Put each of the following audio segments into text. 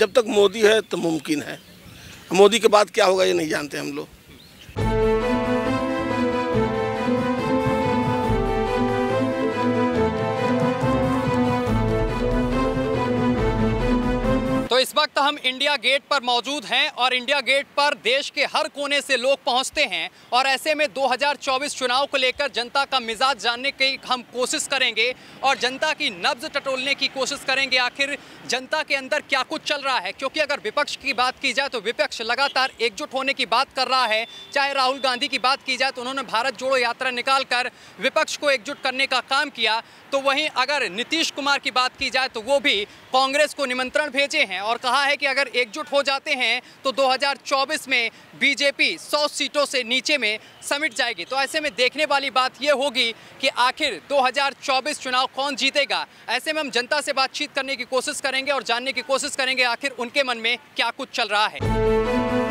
जब तक मोदी है तो मुमकिन है मोदी के बाद क्या होगा ये नहीं जानते हम लोग इस वक्त हम इंडिया गेट पर मौजूद हैं और इंडिया गेट पर देश के हर कोने से लोग पहुंचते हैं और ऐसे में 2024 चुनाव को लेकर जनता का मिजाज जानने की हम कोशिश करेंगे और जनता की नब्ज टटोलने की कोशिश करेंगे आखिर जनता के अंदर क्या कुछ चल रहा है क्योंकि अगर विपक्ष की बात की जाए तो विपक्ष लगातार एकजुट होने की बात कर रहा है चाहे राहुल गांधी की बात की जाए तो उन्होंने भारत जोड़ो यात्रा निकाल कर विपक्ष को एकजुट करने का काम किया तो वहीं अगर नीतीश कुमार की बात की जाए तो वो भी कांग्रेस को निमंत्रण भेजे हैं और कहा है कि अगर एकजुट हो जाते हैं तो 2024 में बीजेपी 100 सीटों से नीचे में समिट जाएगी तो ऐसे में देखने वाली बात यह होगी कि आखिर 2024 चुनाव कौन जीतेगा ऐसे में हम जनता से बातचीत करने की कोशिश करेंगे और जानने की कोशिश करेंगे आखिर उनके मन में क्या कुछ चल रहा है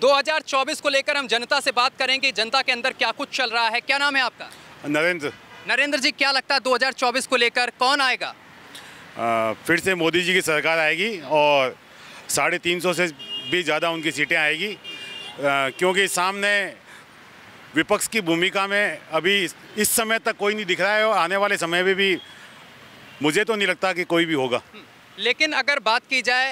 2024 तो को लेकर हम जनता से बात करेंगे जनता के अंदर क्या कुछ चल रहा है क्या नाम है आपका नरेंद्र नरेंद्र जी क्या लगता है 2024 को लेकर कौन आएगा आ, फिर से मोदी जी की सरकार आएगी और साढ़े तीन सौ से भी ज़्यादा उनकी सीटें आएगी आ, क्योंकि सामने विपक्ष की भूमिका में अभी इस समय तक कोई नहीं दिख रहा है और आने वाले समय में भी मुझे तो नहीं लगता कि कोई भी होगा लेकिन अगर बात की जाए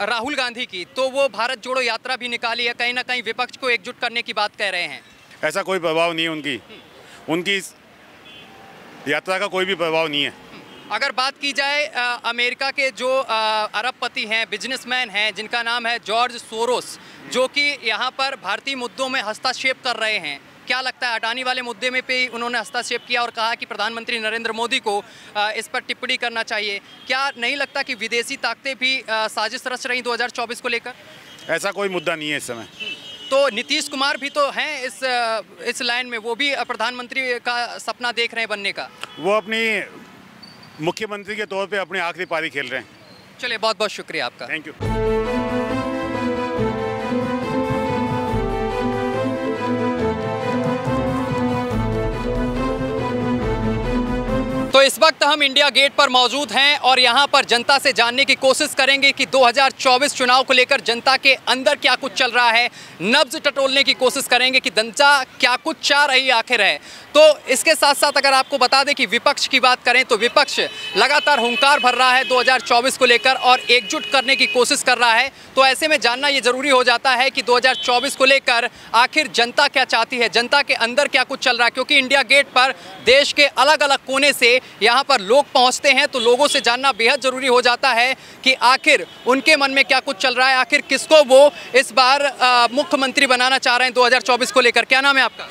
राहुल गांधी की तो वो भारत जोड़ो यात्रा भी निकाली है कहीं ना कहीं विपक्ष को एकजुट करने की बात कह रहे हैं ऐसा कोई प्रभाव नहीं है उनकी उनकी यात्रा का कोई भी प्रभाव नहीं है अगर बात की जाए आ, अमेरिका के जो अरबपति हैं बिजनेसमैन हैं जिनका नाम है जॉर्ज सोरोस जो कि यहाँ पर भारतीय मुद्दों में हस्तक्षेप कर रहे हैं क्या लगता है अडानी वाले मुद्दे में पे उन्होंने हस्तक्षेप किया और कहा कि प्रधानमंत्री नरेंद्र मोदी को इस पर टिप्पणी करना चाहिए क्या नहीं लगता कि विदेशी ताकतें भी साजिश रच रही दो को लेकर ऐसा कोई मुद्दा नहीं है इस समय तो नीतीश कुमार भी तो हैं इस इस लाइन में वो भी प्रधानमंत्री का सपना देख रहे हैं बनने का वो अपनी मुख्यमंत्री के तौर पर अपनी आखिरी पारी खेल रहे हैं चलिए बहुत बहुत शुक्रिया आपका थैंक यू हम इंडिया गेट पर मौजूद हैं और यहाँ पर जनता से जानने की कोशिश करेंगे कि 2024 चुनाव को लेकर जनता के अंदर क्या कुछ चल रहा है नब्ज टटोलने की कोशिश करेंगे कि जनता क्या कुछ चाह रही आखिर है तो इसके साथ साथ अगर आपको बता दें कि विपक्ष की बात करें तो विपक्ष लगातार हंकार भर रहा है 2024 को लेकर और एकजुट करने की कोशिश कर रहा है तो ऐसे में जानना ये ज़रूरी हो जाता है कि 2024 को लेकर आखिर जनता क्या चाहती है जनता के अंदर क्या कुछ चल रहा है क्योंकि इंडिया गेट पर देश के अलग अलग कोने से यहाँ पर लोग पहुंचते हैं तो लोगों से जानना बेहद ज़रूरी हो जाता है कि आखिर उनके मन में क्या कुछ चल रहा है आखिर किसको वो इस बार मुख्यमंत्री बनाना चाह रहे हैं 2024 को लेकर क्या नाम है आपका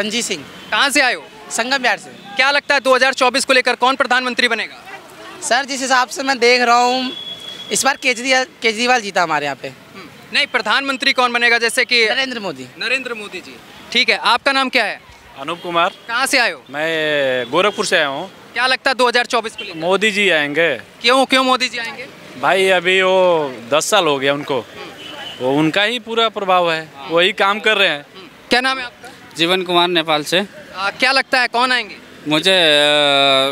रंजीत सिंह कहाँ से आए हो संगम बिहार से क्या लगता है 2024 को लेकर कौन प्रधानमंत्री बनेगा सर जिस हिसाब से मैं देख रहा हूँ इस बार केजरीवाल केजरीवाल जीता हमारे यहाँ पे हम्म, नहीं प्रधानमंत्री कौन बनेगा जैसे कि नरेंद्र मोदी नरेंद्र मोदी जी ठीक है आपका नाम क्या है अनूप कुमार कहाँ से आए हो मैं गोरखपुर से आया हूँ क्या लगता है दो हजार चौबीस मोदी जी आएंगे क्यों क्यों मोदी जी आएंगे भाई अभी वो दस साल हो गया उनको वो उनका ही पूरा प्रभाव है हाँ। वही काम कर रहे हैं क्या नाम है आपका जीवन कुमार नेपाल से आ, क्या लगता है कौन आएंगे मुझे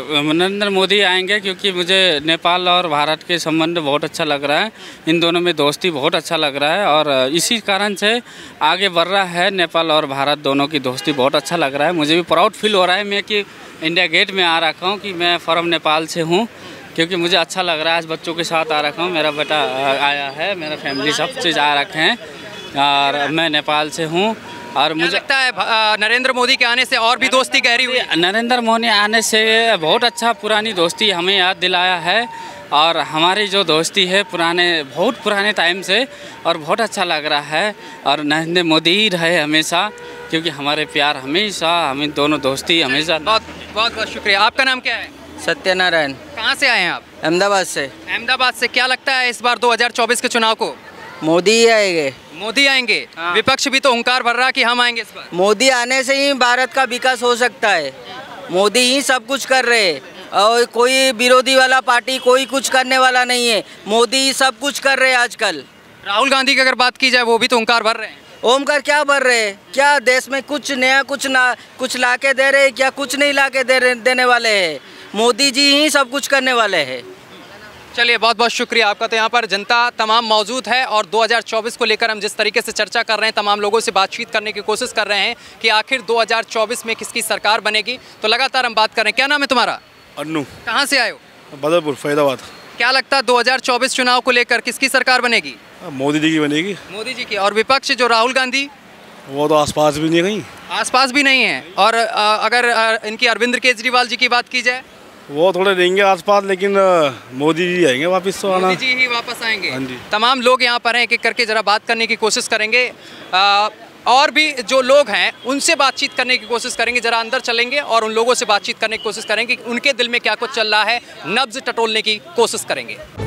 नरेंद्र मोदी आएंगे क्योंकि मुझे नेपाल और भारत के संबंध बहुत अच्छा लग रहा है इन दोनों में दोस्ती बहुत अच्छा लग रहा है और इसी कारण से आगे बढ़ रहा है नेपाल और भारत दोनों की दोस्ती बहुत अच्छा लग रहा है मुझे भी प्राउड फील हो रहा है मैं कि इंडिया गेट में आ रखा हूँ कि मैं फॉरम नेपाल से हूँ क्योंकि मुझे अच्छा लग रहा है आज बच्चों के साथ आ रखा हूँ मेरा बेटा आया है मेरा फैमिली सब चीज़ आ रखे हैं और मैं नेपाल से हूँ और मुझे लगता है नरेंद्र मोदी के आने से और भी दोस्ती गहरी हुई नरेंद्र मोदी आने से बहुत अच्छा पुरानी दोस्ती हमें याद दिलाया है और हमारी जो दोस्ती है पुराने बहुत पुराने टाइम से और बहुत अच्छा लग रहा है और नरेंद्र मोदी ही रहे हमेशा क्योंकि हमारे प्यार हमेशा हमें दोनों दोस्ती हमेशा बहुत बहुत बहुत शुक्रिया आपका नाम क्या है सत्यनारायण कहाँ से आए हैं आप अहमदाबाद से अहमदाबाद से क्या लगता है इस बार 2024 के चुनाव को मोदी आएंगे मोदी आएंगे हाँ। विपक्ष भी तो ओंकार भर रहा कि हम आएंगे इस बार मोदी आने से ही भारत का विकास हो सकता है मोदी ही सब कुछ कर रहे हैं और कोई विरोधी वाला पार्टी कोई कुछ करने वाला नहीं है मोदी ही सब कुछ कर रहे हैं आजकल राहुल गांधी की अगर बात की जाए वो भी तो ओंकार भर रहे हैं ओमकार क्या भर रहे हैं क्या देश में कुछ नया कुछ ना कुछ ला दे रहे हैं क्या कुछ नहीं ला दे देने वाले हैं मोदी जी ही सब कुछ करने वाले हैं चलिए बहुत बहुत शुक्रिया आपका तो यहाँ पर जनता तमाम मौजूद है और 2024 को लेकर हम जिस तरीके से चर्चा कर रहे हैं तमाम लोगों से बातचीत करने की कोशिश कर रहे हैं कि आखिर 2024 में किसकी सरकार बनेगी तो लगातार हम बात कर रहे हैं क्या नाम है तुम्हारा अन्नू कहाँ से आए हो बदरपुर फरीदाबाद क्या लगता है दो चुनाव को लेकर किसकी सरकार बनेगी हाँ, मोदी जी की बनेगी मोदी जी की और विपक्ष जो राहुल गांधी वो तो आस भी नहीं आस पास भी नहीं है और अगर इनकी अरविंद केजरीवाल जी की बात की जाए वो थोड़े रहेंगे आसपास लेकिन मोदी जी आएंगे वापस तो आना जी ही वापस आएंगे हाँ जी तमाम लोग यहाँ पर हैं एक एक करके ज़रा बात करने की कोशिश करेंगे आ, और भी जो लोग हैं उनसे बातचीत करने की कोशिश करेंगे ज़रा अंदर चलेंगे और उन लोगों से बातचीत करने की कोशिश करेंगे उनके दिल में क्या कुछ चल रहा है नब्ज टटोलने की कोशिश करेंगे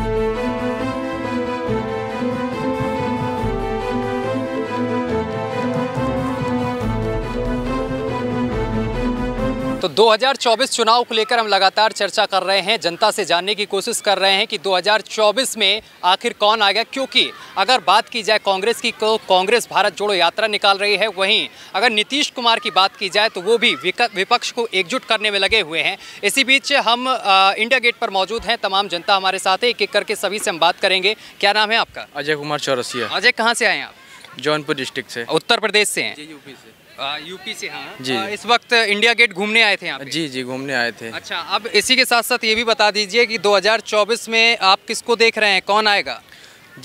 तो 2024 चुनाव को लेकर हम लगातार चर्चा कर रहे हैं जनता से जानने की कोशिश कर रहे हैं कि 2024 में आखिर कौन आ गया क्योंकि अगर बात की जाए कांग्रेस की तो कांग्रेस भारत जोड़ो यात्रा निकाल रही है वहीं अगर नीतीश कुमार की बात की जाए तो वो भी विपक्ष को एकजुट करने में लगे हुए हैं इसी बीच हम इंडिया गेट पर मौजूद हैं तमाम जनता हमारे साथ है एक एक करके सभी से हम बात करेंगे क्या नाम है आपका अजय कुमार चौरसिया अजय कहाँ से आए हैं आप जौनपुर डिस्ट्रिक्ट से उत्तर प्रदेश से हैं यूपी से यूपी से हाँ जी इस वक्त इंडिया गेट घूमने आए थे यहाँ जी जी घूमने आए थे अच्छा अब इसी के साथ साथ ये भी बता दीजिए कि 2024 में आप किसको देख रहे हैं कौन आएगा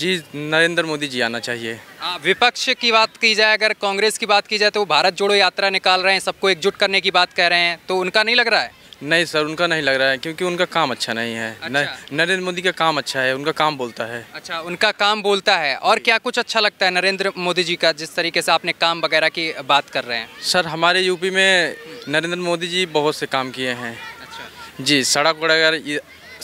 जी नरेंद्र मोदी जी आना चाहिए आ, विपक्ष की बात की जाए अगर कांग्रेस की बात की जाए तो वो भारत जोड़ो यात्रा निकाल रहे हैं सबको एकजुट करने की बात कह रहे हैं तो उनका नहीं लग रहा है नहीं सर उनका नहीं लग रहा है क्योंकि उनका काम अच्छा नहीं है अच्छा। नरेंद्र मोदी का काम अच्छा है उनका काम बोलता है अच्छा उनका काम बोलता है और क्या कुछ अच्छा लगता है नरेंद्र मोदी जी का जिस तरीके से आपने काम वगैरह की बात कर रहे हैं सर हमारे यूपी में नरेंद्र मोदी जी बहुत से काम किए हैं अच्छा जी सड़क वगैरह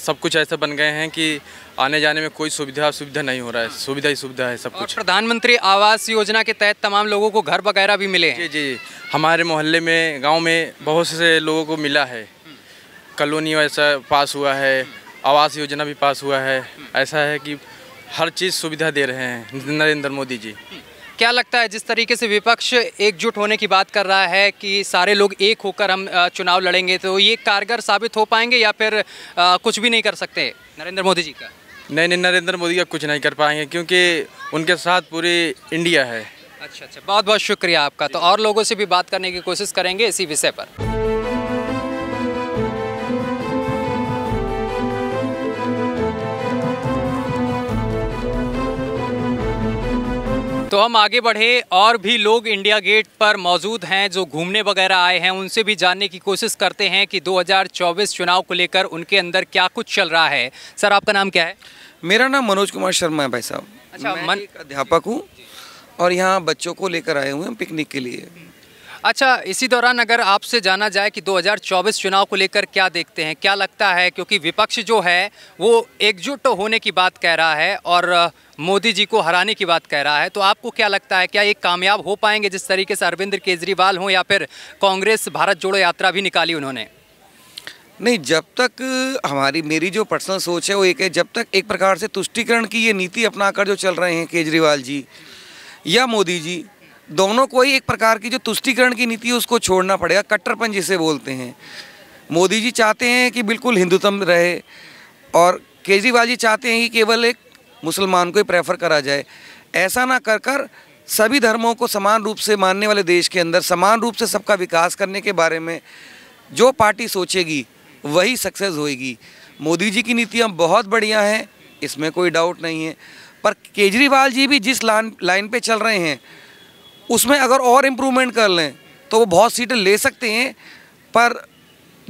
सब कुछ ऐसे बन गए हैं कि आने जाने में कोई सुविधा सुविधा नहीं हो रहा है सुविधा ही सुविधा है सब कुछ प्रधानमंत्री आवास योजना के तहत तमाम लोगों को घर वगैरह भी मिले जी जी हमारे मोहल्ले में गांव में बहुत से लोगों को मिला है कॉलोनी ऐसा पास हुआ है आवास योजना भी पास हुआ है ऐसा है कि हर चीज़ सुविधा दे रहे हैं नरेंद्र मोदी जी क्या लगता है जिस तरीके से विपक्ष एकजुट होने की बात कर रहा है कि सारे लोग एक होकर हम चुनाव लड़ेंगे तो ये कारगर साबित हो पाएंगे या फिर कुछ भी नहीं कर सकते नरेंद्र मोदी जी का नहीं नहीं नरेंद्र मोदी का कुछ नहीं कर पाएंगे क्योंकि उनके साथ पूरी इंडिया है अच्छा अच्छा बहुत बहुत शुक्रिया आपका तो और लोगों से भी बात करने की कोशिश करेंगे इसी विषय पर तो हम आगे बढ़े और भी लोग इंडिया गेट पर मौजूद हैं जो घूमने वगैरह आए हैं उनसे भी जानने की कोशिश करते हैं कि 2024 चुनाव को लेकर उनके अंदर क्या कुछ चल रहा है सर आपका नाम क्या है मेरा नाम मनोज कुमार शर्मा है भाई साहब अच्छा मैं मन... एक अध्यापक हूँ और यहाँ बच्चों को लेकर आए हुए हैं पिकनिक के लिए अच्छा इसी दौरान अगर आपसे जाना जाए कि 2024 चुनाव को लेकर क्या देखते हैं क्या लगता है क्योंकि विपक्ष जो है वो एकजुट होने की बात कह रहा है और मोदी जी को हराने की बात कह रहा है तो आपको क्या लगता है क्या ये कामयाब हो पाएंगे जिस तरीके से अरविंद केजरीवाल हों या फिर कांग्रेस भारत जोड़ो यात्रा भी निकाली उन्होंने नहीं जब तक हमारी मेरी जो पर्सनल सोच है वो एक है जब तक एक प्रकार से तुष्टिकरण की ये नीति अपनाकर जो चल रहे हैं केजरीवाल जी या मोदी जी दोनों को ही एक प्रकार की जो तुष्टिकरण की नीति है उसको छोड़ना पड़ेगा कट्टरपन जिसे बोलते हैं मोदी जी चाहते हैं कि बिल्कुल हिंदुत्व रहे और केजरीवाल जी चाहते हैं कि केवल एक मुसलमान को ही प्रेफर करा जाए ऐसा ना कर कर सभी धर्मों को समान रूप से मानने वाले देश के अंदर समान रूप से सबका विकास करने के बारे में जो पार्टी सोचेगी वही सक्सेस होएगी मोदी जी की नीतियाँ बहुत बढ़िया हैं इसमें कोई डाउट नहीं है पर केजरीवाल जी भी जिस लाइन पे चल रहे हैं उसमें अगर और इम्प्रूवमेंट कर लें तो वो बहुत सीटें ले सकते हैं पर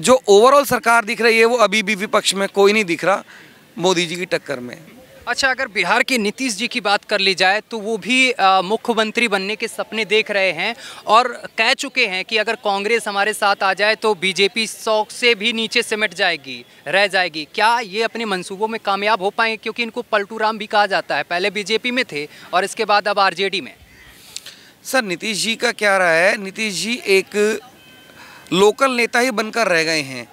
जो ओवरऑल सरकार दिख रही है वो अभी भी विपक्ष में कोई नहीं दिख रहा मोदी जी की टक्कर में अच्छा अगर बिहार के नीतीश जी की बात कर ली जाए तो वो भी मुख्यमंत्री बनने के सपने देख रहे हैं और कह चुके हैं कि अगर कांग्रेस हमारे साथ आ जाए तो बीजेपी सौ से भी नीचे सिमट जाएगी रह जाएगी क्या ये अपने मंसूबों में कामयाब हो पाएंगे क्योंकि इनको पलटू राम भी कहा जाता है पहले बीजेपी में थे और इसके बाद अब आर में सर नीतीश जी का क्या रहा है नीतीश जी एक लोकल नेता ही बनकर रह गए हैं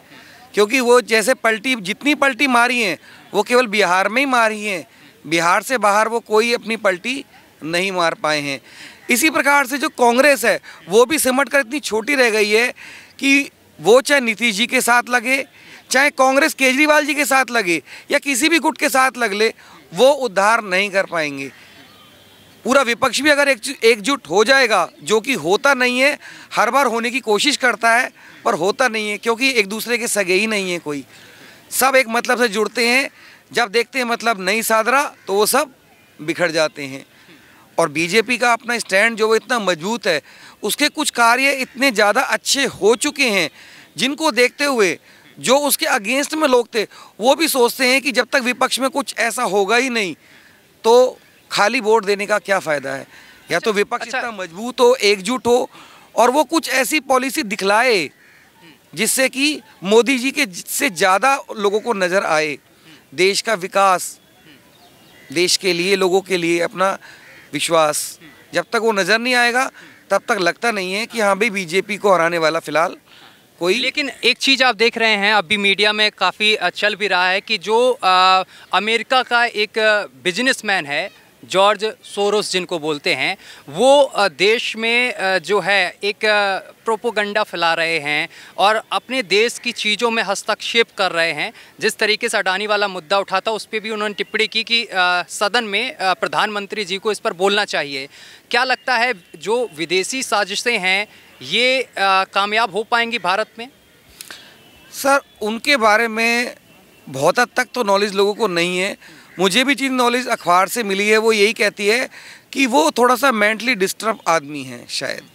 क्योंकि वो जैसे पलटी जितनी पलटी मारी हैं वो केवल बिहार में ही मारी हैं बिहार से बाहर वो कोई अपनी पलटी नहीं मार पाए हैं इसी प्रकार से जो कांग्रेस है वो भी सिमट कर इतनी छोटी रह गई है कि वो चाहे नीतीश जी के साथ लगे चाहे कांग्रेस केजरीवाल जी के साथ लगे या किसी भी गुट के साथ लग ले वो उद्धार नहीं कर पाएंगे पूरा विपक्ष भी अगर एक एकजुट हो जाएगा जो कि होता नहीं है हर बार होने की कोशिश करता है पर होता नहीं है क्योंकि एक दूसरे के सगे ही नहीं है कोई सब एक मतलब से जुड़ते हैं जब देखते हैं मतलब नहीं साधरा तो वो सब बिखर जाते हैं और बीजेपी का अपना स्टैंड जो इतना मजबूत है उसके कुछ कार्य इतने ज़्यादा अच्छे हो चुके हैं जिनको देखते हुए जो उसके अगेंस्ट में लोग थे वो भी सोचते हैं कि जब तक विपक्ष में कुछ ऐसा होगा ही नहीं तो खाली वोट देने का क्या फ़ायदा है या तो अच्छा, विपक्ष अच्छा, इतना मजबूत हो एकजुट हो और वो कुछ ऐसी पॉलिसी दिखलाए जिससे कि मोदी जी के से ज़्यादा लोगों को नज़र आए देश का विकास देश के लिए लोगों के लिए अपना विश्वास जब तक वो नज़र नहीं आएगा तब तक लगता नहीं है कि हाँ भाई बीजेपी को हराने वाला फिलहाल कोई लेकिन एक चीज़ आप देख रहे हैं अभी मीडिया में काफ़ी चल भी रहा है कि जो आ, अमेरिका का एक बिजनेसमैन है जॉर्ज सोरोस जिनको बोलते हैं वो देश में जो है एक प्रोपोगंडा फैला रहे हैं और अपने देश की चीज़ों में हस्तक्षेप कर रहे हैं जिस तरीके से अडानी वाला मुद्दा उठा था उस पर भी उन्होंने टिप्पणी की कि सदन में प्रधानमंत्री जी को इस पर बोलना चाहिए क्या लगता है जो विदेशी साजिशें हैं ये कामयाब हो पाएंगी भारत में सर उनके बारे में बहुत हद तक तो नॉलेज लोगों को नहीं है मुझे भी चीज़ नॉलेज अखबार से मिली है वो यही कहती है कि वो थोड़ा सा मेंटली डिस्टर्ब आदमी है शायद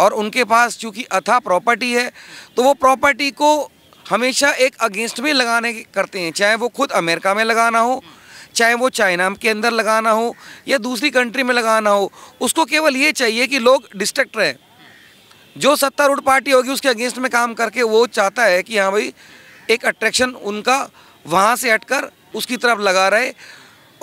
और उनके पास चूँकि अथा प्रॉपर्टी है तो वो प्रॉपर्टी को हमेशा एक अगेंस्ट में लगाने करते हैं चाहे वो खुद अमेरिका में लगाना हो चाहे वो चाइना के अंदर लगाना हो या दूसरी कंट्री में लगाना हो उसको केवल ये चाहिए कि लोग डिस्ट्रिक्ट रहें जो सत्तारूढ़ पार्टी होगी उसके अगेंस्ट में काम करके वो चाहता है कि हाँ भाई एक अट्रैक्शन उनका वहाँ से हटकर उसकी तरफ लगा रहे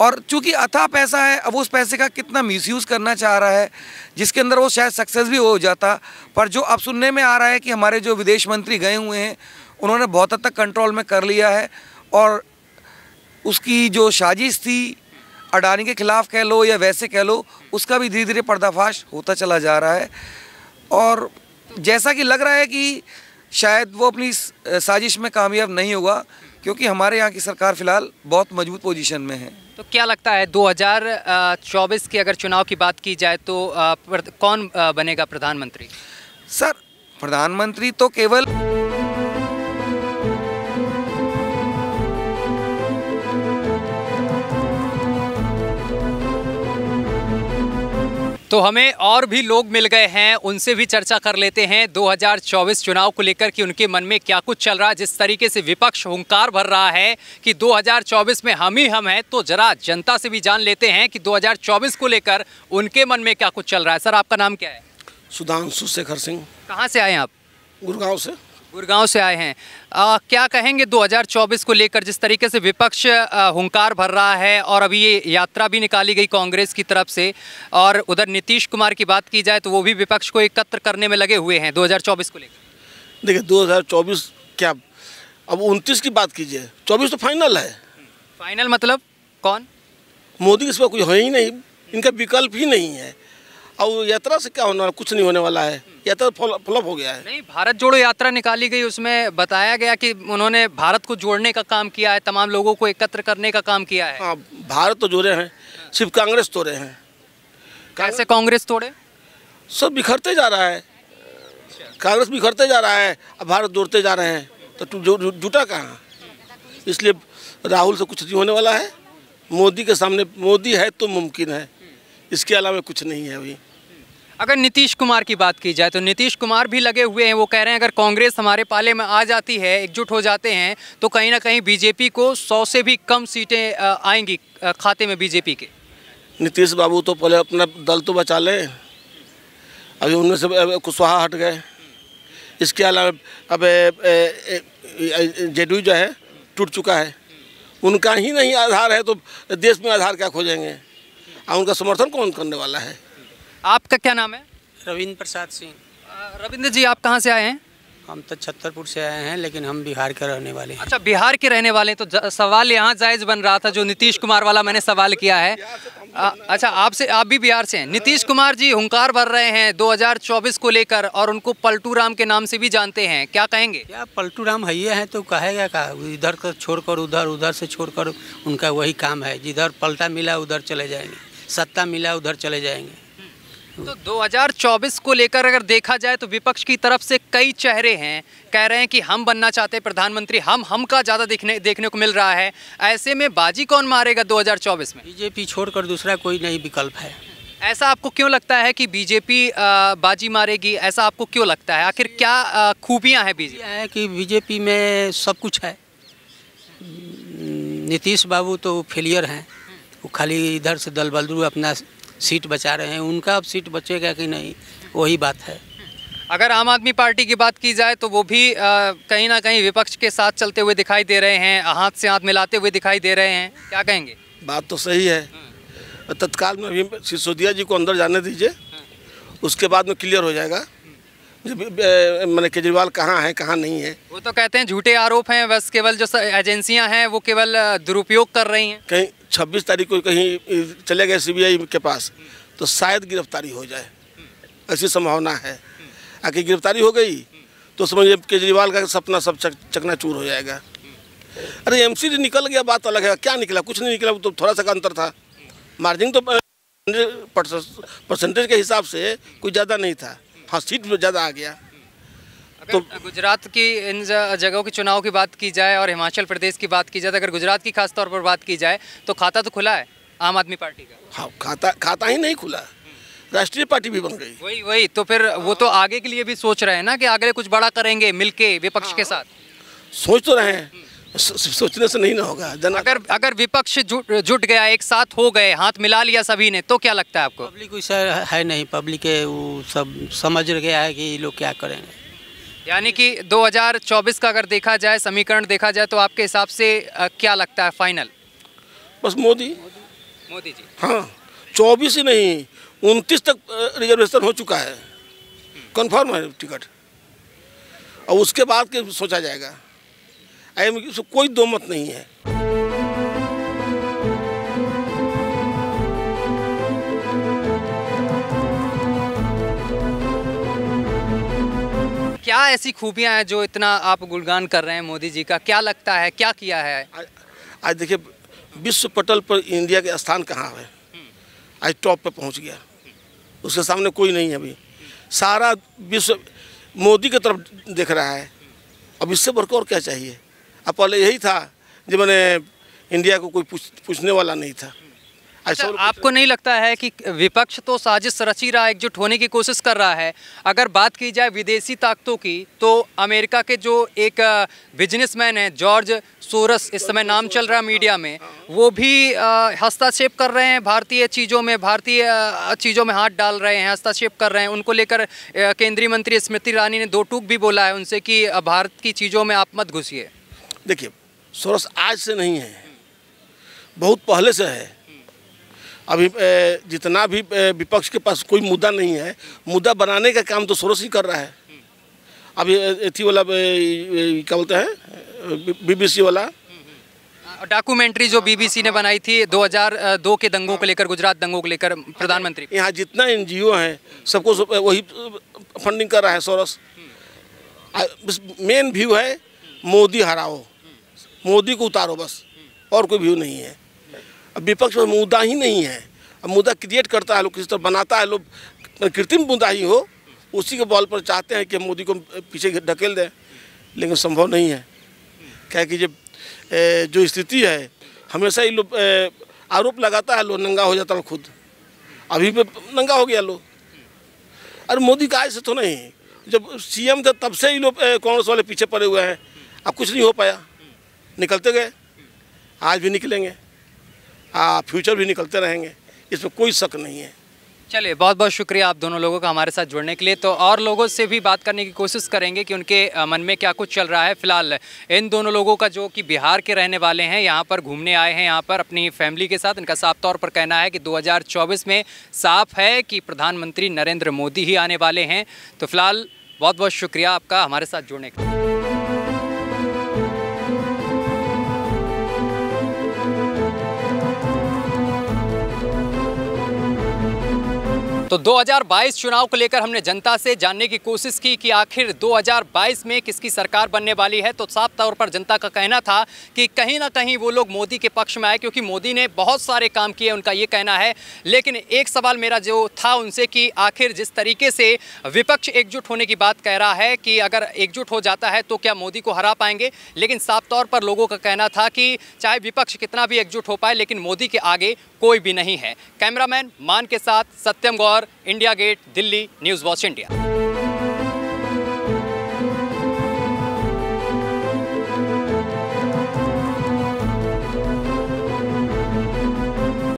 और चूंकि अथा पैसा है अब उस पैसे का कितना मिसयूज़ करना चाह रहा है जिसके अंदर वो शायद सक्सेस भी हो जाता पर जो अब सुनने में आ रहा है कि हमारे जो विदेश मंत्री गए हुए हैं उन्होंने बहुत हद तक कंट्रोल में कर लिया है और उसकी जो साजिश थी अडानी के खिलाफ कह लो या वैसे कह लो उसका भी धीरे धीरे पर्दाफाश होता चला जा रहा है और जैसा कि लग रहा है कि शायद वो अपनी साजिश में कामयाब नहीं होगा क्योंकि हमारे यहाँ की सरकार फिलहाल बहुत मजबूत पोजीशन में है तो क्या लगता है 2024 के अगर चुनाव की बात की जाए तो कौन बनेगा प्रधानमंत्री सर प्रधानमंत्री तो केवल तो हमें और भी लोग मिल गए हैं उनसे भी चर्चा कर लेते हैं 2024 चुनाव को लेकर कि उनके मन में क्या कुछ चल रहा है जिस तरीके से विपक्ष हंकार भर रहा है कि 2024 में हम ही हम हैं तो जरा जनता से भी जान लेते हैं कि 2024 को लेकर उनके मन में क्या कुछ चल रहा है सर आपका नाम क्या है सुधांशु शेखर सिंह कहाँ से आए हैं आप गुड़गांव से गुड़गांव से आए हैं आ, क्या कहेंगे 2024 को लेकर जिस तरीके से विपक्ष हुंकार भर रहा है और अभी ये यात्रा भी निकाली गई कांग्रेस की तरफ से और उधर नीतीश कुमार की बात की जाए तो वो भी विपक्ष को एकत्र करने में लगे हुए हैं 2024 को लेकर देखिए 2024 क्या अब उनतीस की बात कीजिए चौबीस तो फाइनल है फाइनल मतलब कौन मोदी इस पर कोई है ही नहीं इनका विकल्प ही नहीं है और यात्रा से क्या होने वाला कुछ नहीं होने वाला है यात्रा फ्लप हो गया है नहीं भारत जोड़ो यात्रा निकाली गई उसमें बताया गया कि उन्होंने भारत को जोड़ने का काम किया है तमाम लोगों को एकत्र करने का काम किया है हाँ, भारत तो जोड़े हैं सिर्फ कांग्रेस तोड़े हैं कैसे कांग्रेस तोड़े सब बिखरते जा रहा है कांग्रेस बिखरते जा रहा है अब भारत जोड़ते जा रहे हैं तो जुटा कहाँ इसलिए राहुल से कुछ नहीं होने वाला है मोदी के सामने मोदी है तो मुमकिन है इसके अलावा कुछ नहीं है अभी अगर नीतीश कुमार की बात की जाए तो नीतीश कुमार भी लगे हुए हैं वो कह रहे हैं अगर कांग्रेस हमारे पाले में आ जाती है एकजुट हो जाते हैं तो कहीं ना कहीं बीजेपी को सौ से भी कम सीटें आएंगी खाते में बीजेपी के नीतीश बाबू तो पहले अपना दल तो बचा ले अभी उनमें से कुशवाहा हट गए इसके अलावा अब जेडीयू जो है टूट चुका है उनका ही नहीं आधार है तो देश में आधार क्या खोजेंगे और हाँ, उनका समर्थन कौन करने वाला है आपका क्या नाम है रविंद्र प्रसाद सिंह रविंद्र जी आप कहाँ से आए हैं हम तो छतरपुर से आए हैं लेकिन हम बिहार के रहने वाले हैं अच्छा बिहार के रहने वाले हैं तो सवाल यहाँ जायज़ बन रहा था जो नीतीश कुमार वाला मैंने सवाल किया है आ, अच्छा आपसे आप भी बिहार से हैं नीतीश कुमार जी हुंकार भर रहे हैं 2024 को लेकर और उनको पलटू राम के नाम से भी जानते हैं क्या कहेंगे क्या पलटू राम हैये हैं तो कहेगा का इधर छोड़कर उधर उधर से छोड़कर उनका वही काम है जिधर पलटा मिला उधर चले जाएंगे सत्ता मिला उधर चले जाएंगे तो 2024 को लेकर अगर देखा जाए तो विपक्ष की तरफ से कई चेहरे हैं कह रहे हैं कि हम बनना चाहते हैं प्रधानमंत्री हम हम का ज़्यादा देखने देखने को मिल रहा है ऐसे में बाजी कौन मारेगा 2024 में बीजेपी छोड़कर दूसरा कोई नहीं विकल्प है ऐसा आपको क्यों लगता है कि बीजेपी बाजी मारेगी ऐसा आपको क्यों लगता है आखिर क्या खूबियाँ हैं बीजेपी है कि बीजेपी में सब कुछ है नीतीश बाबू तो फेलियर हैं वो खाली इधर से दल बलदू अपना सीट बचा रहे हैं उनका अब सीट बचेगा कि नहीं वही बात है अगर आम आदमी पार्टी की बात की जाए तो वो भी कहीं ना कहीं विपक्ष के साथ चलते हुए दिखाई दे रहे हैं हाथ से हाथ मिलाते हुए दिखाई दे रहे हैं क्या कहेंगे बात तो सही है हम्म। तत्काल में अभी सिसोदिया जी को अंदर जाने दीजिए हम्म। उसके बाद में क्लियर हो जाएगा मैंने केजरीवाल कहाँ है कहाँ नहीं है वो तो कहते हैं झूठे आरोप हैं बस केवल जो एजेंसियां हैं वो केवल दुरुपयोग कर रही हैं कहीं 26 तारीख को कहीं चले गए सीबीआई के पास तो शायद गिरफ्तारी हो जाए ऐसी संभावना है आखिर गिरफ्तारी हो गई तो समझिए केजरीवाल का सपना सब चक, चकना हो जाएगा अरे एम निकल गया बात अलग है क्या निकला कुछ नहीं निकला तो थोड़ा सा अंतर था मार्जिन तो परसेंटेज के हिसाब से कुछ ज़्यादा नहीं था हाँ सीट ज़्यादा आ गया तो गुजरात की इन जगहों के चुनाव की बात की जाए और हिमाचल प्रदेश की बात की जाए तो अगर गुजरात की खास तौर पर बात की जाए तो खाता तो खुला है आम आदमी पार्टी का हाँ खाता खाता ही नहीं खुला राष्ट्रीय पार्टी भी बन गई वही वही तो फिर वो तो आगे के लिए भी सोच रहे हैं ना कि आगे कुछ बड़ा करेंगे मिलके विपक्ष हाँ। के साथ सोच तो रहे हैं सोचने से नहीं ना होगा जन अगर अगर विपक्ष जुट जुट गया एक साथ हो गए हाथ मिला लिया सभी ने तो क्या लगता है आपको पब्लिक है नहीं पब्लिक वो सब समझ गया है कि ये लोग क्या करेंगे यानी कि 2024 का अगर देखा जाए समीकरण देखा जाए तो आपके हिसाब से क्या लगता है फाइनल बस मोदी मोदी जी हाँ चौबीस ही नहीं उनतीस तक रिजर्वेशन हो चुका है कन्फर्म हम्म। है टिकट और उसके बाद के सोचा जाएगा ऐसे कोई दो मत नहीं है क्या ऐसी खूबियां हैं जो इतना आप गुणगान कर रहे हैं मोदी जी का क्या लगता है क्या किया है आज, आज देखिए विश्व पटल पर इंडिया के स्थान कहाँ है आज टॉप पर पहुंच गया उसके सामने कोई नहीं है अभी सारा विश्व मोदी की तरफ देख रहा है अब इससे बढ़कर और क्या चाहिए अब पहले यही था जो मैंने इंडिया को कोई पूछने वाला नहीं था अच्छा आपको नहीं लगता है कि विपक्ष तो साजिश रची रहा है एकजुट होने की कोशिश कर रहा है अगर बात की जाए विदेशी ताकतों की तो अमेरिका के जो एक बिजनेसमैन है जॉर्ज सोरस इस समय नाम चल रहा है मीडिया में वो भी हस्तक्षेप कर रहे हैं भारतीय चीज़ों में भारतीय चीज़ों में हाथ डाल रहे हैं हस्ताक्षेप कर रहे हैं उनको लेकर केंद्रीय मंत्री स्मृति ईरानी ने दो टूक भी बोला है उनसे कि भारत की चीज़ों में आप मत घुसिए देखिए सोरस आज से नहीं है बहुत पहले से है अभी जितना भी विपक्ष के पास कोई मुद्दा नहीं है मुद्दा बनाने का काम तो सोरस ही कर रहा है अभी एथी वाला क्या बोलते हैं बीबीसी वाला डॉक्यूमेंट्री जो बीबीसी ने बनाई थी 2002 के दंगों को लेकर गुजरात दंगों को लेकर प्रधानमंत्री यहाँ जितना एनजीओ है सबको वही फंडिंग कर रहा है सोरस मेन व्यू है मोदी हराओ मोदी को उतारो बस और कोई व्यू नहीं है अब विपक्ष में मुद्दा ही नहीं है अब मुद्दा क्रिएट करता है लोग किसी तरह बनाता है लोग मतलब कृत्रिम मुद्दा ही हो उसी के बॉल पर चाहते हैं कि मोदी को पीछे ढकेल दें लेकिन संभव नहीं है क्या कि जब जो स्थिति है हमेशा ही लोग आरोप लगाता है लोग नंगा हो जाता है खुद अभी पे नंगा हो गया लोग अरे मोदी का ऐसे से तो नहीं जब सीएम थे तब से ही लोग कांग्रेस वाले पीछे पड़े हुए हैं अब कुछ नहीं हो पाया निकलते गए आज भी निकलेंगे आ, हाँ, फ्यूचर भी निकलते रहेंगे इसमें कोई शक नहीं है चलिए बहुत बहुत शुक्रिया आप दोनों लोगों का हमारे साथ जुड़ने के लिए तो और लोगों से भी बात करने की कोशिश करेंगे कि उनके मन में क्या कुछ चल रहा है फिलहाल इन दोनों लोगों का जो कि बिहार के रहने वाले हैं यहाँ पर घूमने आए हैं यहाँ पर अपनी फैमिली के साथ इनका साफ तौर पर कहना है कि 2024 में साफ है कि प्रधानमंत्री नरेंद्र मोदी ही आने वाले हैं तो फिलहाल बहुत बहुत शुक्रिया आपका हमारे साथ जुड़ने के लिए तो 2022 चुनाव को लेकर हमने जनता से जानने की कोशिश की कि आखिर 2022 में किसकी सरकार बनने वाली है तो साफ तौर पर जनता का कहना था कि कहीं ना कहीं वो लोग मोदी के पक्ष में आए क्योंकि मोदी ने बहुत सारे काम किए उनका ये कहना है लेकिन एक सवाल मेरा जो था उनसे कि आखिर जिस तरीके से विपक्ष एकजुट होने की बात कह रहा है कि अगर एकजुट हो जाता है तो क्या मोदी को हरा पाएंगे लेकिन साफ तौर पर लोगों का कहना था कि चाहे विपक्ष कितना भी एकजुट हो पाए लेकिन मोदी के आगे कोई भी नहीं है कैमरामैन मान के साथ Satyam Gaur India Gate Delhi news watch India